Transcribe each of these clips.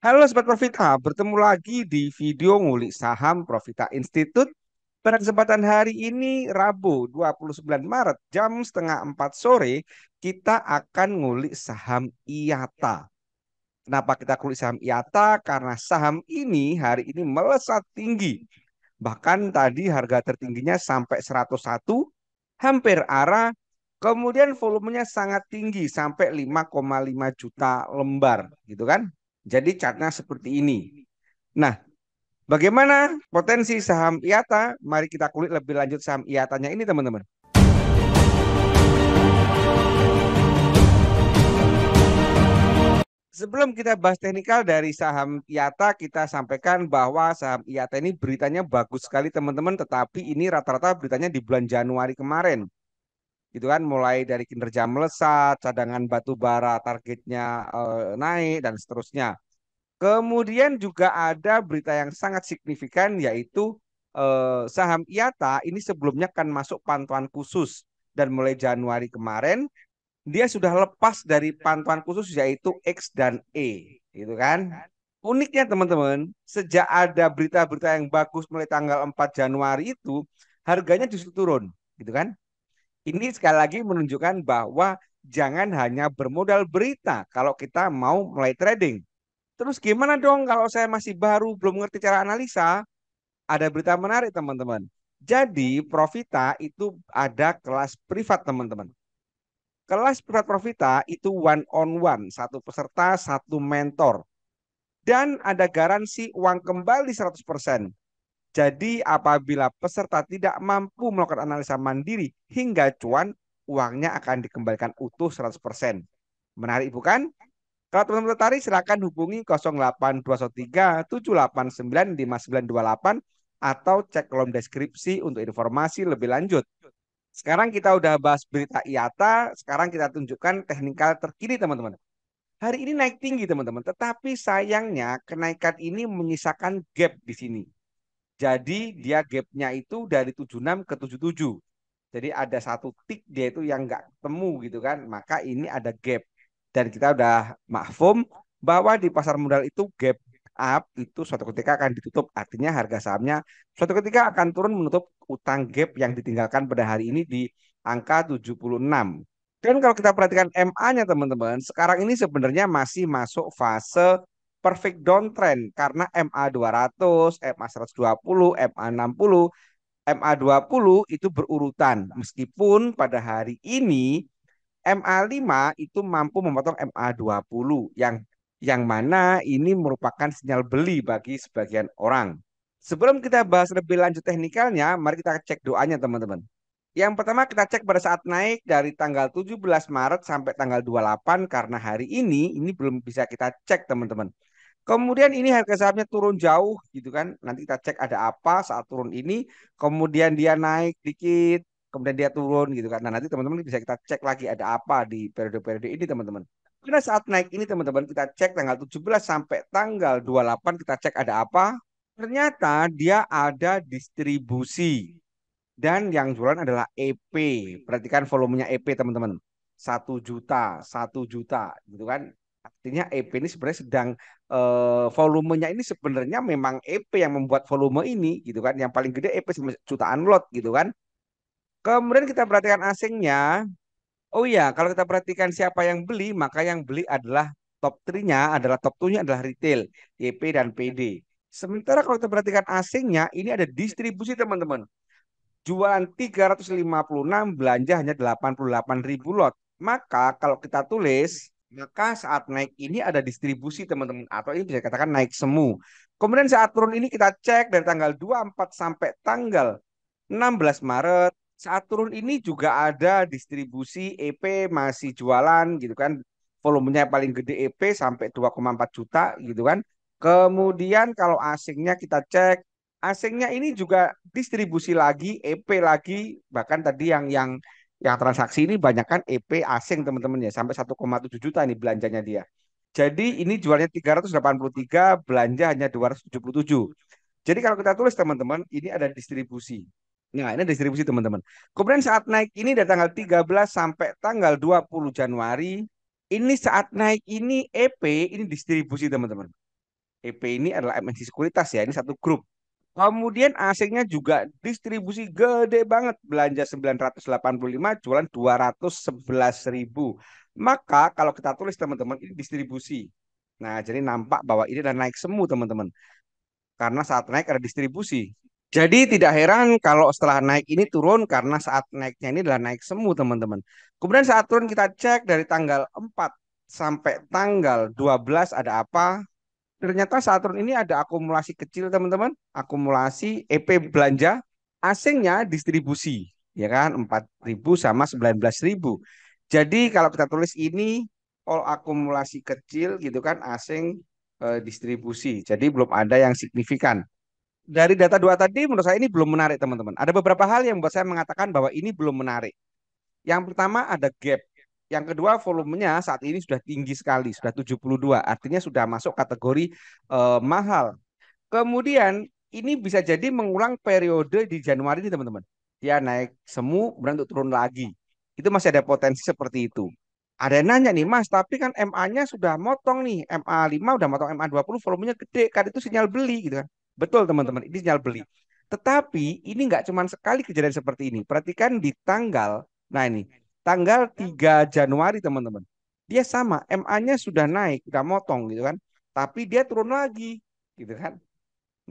Halo Sobat Profita, bertemu lagi di video ngulik saham Profita Institute. Pada kesempatan hari ini, Rabu 29 Maret, jam setengah 4 sore, kita akan ngulik saham IATA. Kenapa kita ngulik saham IATA? Karena saham ini hari ini melesat tinggi. Bahkan tadi harga tertingginya sampai 101, hampir arah, kemudian volumenya sangat tinggi, sampai 5,5 juta lembar, gitu kan? Jadi catnya seperti ini. Nah, bagaimana potensi saham IATA? Mari kita kulik lebih lanjut saham IATA-nya ini teman-teman. Sebelum kita bahas teknikal dari saham IATA, kita sampaikan bahwa saham IATA ini beritanya bagus sekali teman-teman, tetapi ini rata-rata beritanya di bulan Januari kemarin gitu kan mulai dari kinerja melesat, cadangan batu bara targetnya uh, naik dan seterusnya. Kemudian juga ada berita yang sangat signifikan yaitu uh, saham IATA ini sebelumnya kan masuk pantauan khusus dan mulai Januari kemarin dia sudah lepas dari pantauan khusus yaitu X dan E, gitu kan? Uniknya teman-teman, sejak ada berita-berita yang bagus mulai tanggal 4 Januari itu harganya justru turun, gitu kan? Ini sekali lagi menunjukkan bahwa jangan hanya bermodal berita kalau kita mau mulai trading. Terus gimana dong kalau saya masih baru belum ngerti cara analisa? Ada berita menarik teman-teman. Jadi Profita itu ada kelas privat teman-teman. Kelas privat Profita itu one on one, satu peserta, satu mentor. Dan ada garansi uang kembali jadi apabila peserta tidak mampu melakukan analisa mandiri hingga cuan, uangnya akan dikembalikan utuh 100%. Menarik bukan? Kalau teman-teman tertarik silakan hubungi 08213 atau cek kolom deskripsi untuk informasi lebih lanjut. Sekarang kita udah bahas berita IATA, sekarang kita tunjukkan teknikal terkini teman-teman. Hari ini naik tinggi teman-teman, tetapi sayangnya kenaikan ini menyisakan gap di sini. Jadi dia gapnya itu dari 76 ke 77. Jadi ada satu tik dia itu yang nggak ketemu gitu kan. Maka ini ada gap. Dan kita udah makfum bahwa di pasar modal itu gap up itu suatu ketika akan ditutup. Artinya harga sahamnya suatu ketika akan turun menutup utang gap yang ditinggalkan pada hari ini di angka 76. Dan kalau kita perhatikan MA-nya teman-teman, sekarang ini sebenarnya masih masuk fase perfect downtrend karena MA200, MA120, MA60, MA20 itu berurutan. Meskipun pada hari ini MA5 itu mampu memotong MA20 yang yang mana ini merupakan sinyal beli bagi sebagian orang. Sebelum kita bahas lebih lanjut teknikalnya, mari kita cek doanya teman-teman. Yang pertama kita cek pada saat naik dari tanggal 17 Maret sampai tanggal 28 karena hari ini ini belum bisa kita cek teman-teman. Kemudian ini harga sahamnya turun jauh gitu kan. Nanti kita cek ada apa saat turun ini. Kemudian dia naik dikit, kemudian dia turun gitu kan. Nah nanti teman-teman bisa kita cek lagi ada apa di periode-periode ini teman-teman. Karena saat naik ini teman-teman kita cek tanggal 17 sampai tanggal 28 kita cek ada apa. Ternyata dia ada distribusi. Dan yang jualan adalah EP. Perhatikan volumenya EP teman-teman. satu juta, satu juta gitu kan. Artinya EP ini sebenarnya sedang eh, volumenya ini sebenarnya memang EP yang membuat volume ini gitu kan. Yang paling gede EP jutaan lot gitu kan. Kemudian kita perhatikan asingnya. Oh iya, kalau kita perhatikan siapa yang beli, maka yang beli adalah top 3-nya adalah top 2-nya adalah retail, YP dan PD. Sementara kalau kita perhatikan asingnya, ini ada distribusi teman-teman. Jualan 356, belanja hanya 88 ribu lot. Maka kalau kita tulis maka saat naik ini ada distribusi teman-teman atau ini bisa dikatakan naik semu. Kemudian saat turun ini kita cek dari tanggal 24 sampai tanggal 16 Maret. Saat turun ini juga ada distribusi EP masih jualan gitu kan. Volumenya paling gede EP sampai 2,4 juta gitu kan. Kemudian kalau asingnya kita cek asingnya ini juga distribusi lagi, EP lagi, bahkan tadi yang yang yang transaksi ini banyak kan EP asing teman-teman ya sampai 1,7 juta ini belanjanya dia. Jadi ini jualnya 383, belanja hanya 277. Jadi kalau kita tulis teman-teman, ini ada distribusi. Nah, ini distribusi teman-teman. Kemudian saat naik ini dari tanggal 13 sampai tanggal 20 Januari, ini saat naik ini EP, ini distribusi teman-teman. EP ini adalah MNC Sekuritas ya, ini satu grup. Kemudian asingnya juga distribusi gede banget. Belanja 985, jualan 211 ribu. Maka kalau kita tulis teman-teman ini distribusi. Nah jadi nampak bahwa ini udah naik semu teman-teman. Karena saat naik ada distribusi. Jadi tidak heran kalau setelah naik ini turun karena saat naiknya ini adalah naik semu teman-teman. Kemudian saat turun kita cek dari tanggal 4 sampai tanggal 12 ada apa? ternyata Saturn ini ada akumulasi kecil teman-teman, akumulasi EP belanja asingnya distribusi ya kan 4.000 sama 19.000. Jadi kalau kita tulis ini all akumulasi kecil gitu kan asing e, distribusi. Jadi belum ada yang signifikan. Dari data dua tadi menurut saya ini belum menarik teman-teman. Ada beberapa hal yang membuat saya mengatakan bahwa ini belum menarik. Yang pertama ada gap. Yang kedua volumenya saat ini sudah tinggi sekali, sudah 72, artinya sudah masuk kategori eh, mahal. Kemudian ini bisa jadi mengulang periode di Januari ini teman-teman. Dia naik semu, kemudian untuk turun lagi. Itu masih ada potensi seperti itu. Ada yang nanya nih mas, tapi kan MA-nya sudah motong nih. MA 5 udah motong MA 20, volumenya gede. Kan itu sinyal beli gitu kan. Betul teman-teman, ini sinyal beli. Tetapi ini nggak cuma sekali kejadian seperti ini. Perhatikan di tanggal Nah ini Tanggal 3 ya. Januari teman-teman. Dia sama, MA-nya sudah naik, udah motong gitu kan. Tapi dia turun lagi gitu kan.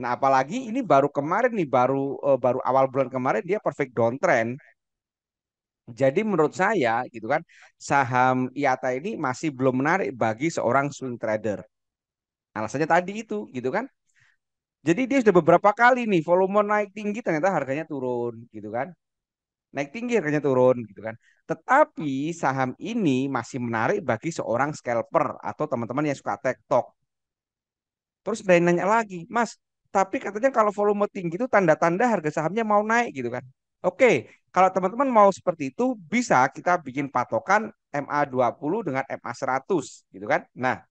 Nah, apalagi ini baru kemarin nih, baru uh, baru awal bulan kemarin dia perfect downtrend. Jadi menurut saya gitu kan saham IATA ini masih belum menarik bagi seorang swing trader. Alasannya tadi itu gitu kan. Jadi dia sudah beberapa kali nih volume naik tinggi ternyata harganya turun gitu kan naik tinggi harganya turun gitu kan. Tetapi saham ini masih menarik bagi seorang scalper atau teman-teman yang suka talk. Terus ada nanya lagi, Mas, tapi katanya kalau volume tinggi itu tanda-tanda harga sahamnya mau naik gitu kan. Oke, kalau teman-teman mau seperti itu bisa kita bikin patokan MA20 dengan MA100 gitu kan. Nah,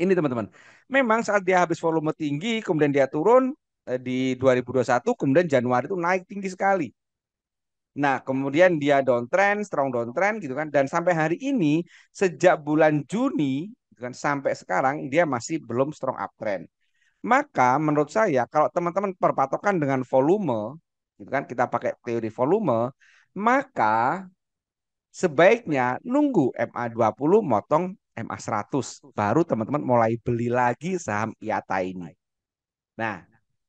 ini teman-teman. Memang saat dia habis volume tinggi kemudian dia turun eh, di 2021 kemudian Januari itu naik tinggi sekali. Nah, kemudian dia downtrend, strong downtrend gitu kan dan sampai hari ini sejak bulan Juni gitu kan sampai sekarang dia masih belum strong uptrend. Maka menurut saya kalau teman-teman perpatokan dengan volume gitu kan kita pakai teori volume, maka sebaiknya nunggu MA20 motong MA100 baru teman-teman mulai beli lagi saham IATA ini. Nah,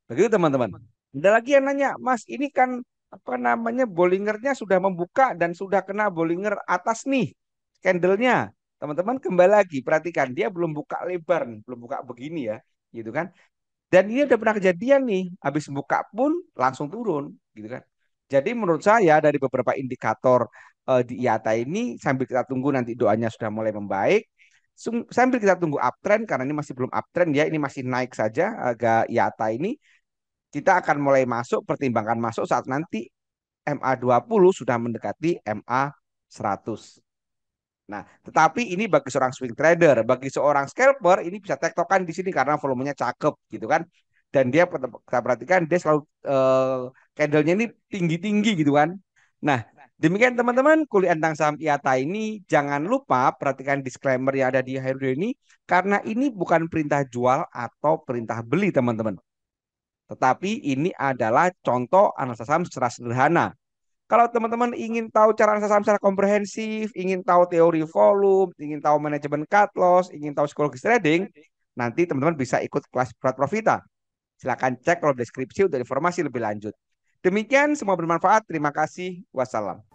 begitu teman-teman. Ada lagi yang nanya, Mas, ini kan apa namanya Bollingernya sudah membuka dan sudah kena Bollinger atas nih candlenya. Teman-teman kembali lagi perhatikan dia belum buka lebar, belum buka begini ya, gitu kan? Dan ini udah pernah kejadian nih, habis buka pun langsung turun, gitu kan? Jadi menurut saya dari beberapa indikator uh, di IATA ini sambil kita tunggu nanti doanya sudah mulai membaik, sambil kita tunggu uptrend karena ini masih belum uptrend ya, ini masih naik saja agak IATA ini kita akan mulai masuk pertimbangkan masuk saat nanti MA20 sudah mendekati MA100. Nah, tetapi ini bagi seorang swing trader, bagi seorang scalper ini bisa tektokan di sini karena volumenya cakep gitu kan. Dan dia kita perhatikan dia selalu uh, candlenya ini tinggi-tinggi gitu kan. Nah, demikian teman-teman kuliah tentang saham IATA ini jangan lupa perhatikan disclaimer yang ada di akhir ini karena ini bukan perintah jual atau perintah beli teman-teman. Tetapi ini adalah contoh analisa saham secara sederhana. Kalau teman-teman ingin tahu cara analisa saham secara komprehensif, ingin tahu teori volume, ingin tahu manajemen cut loss, ingin tahu psikologis trading, nanti teman-teman bisa ikut kelas Prat Profita. Silahkan cek kalau deskripsi untuk informasi lebih lanjut. Demikian semua bermanfaat. Terima kasih. Wassalam.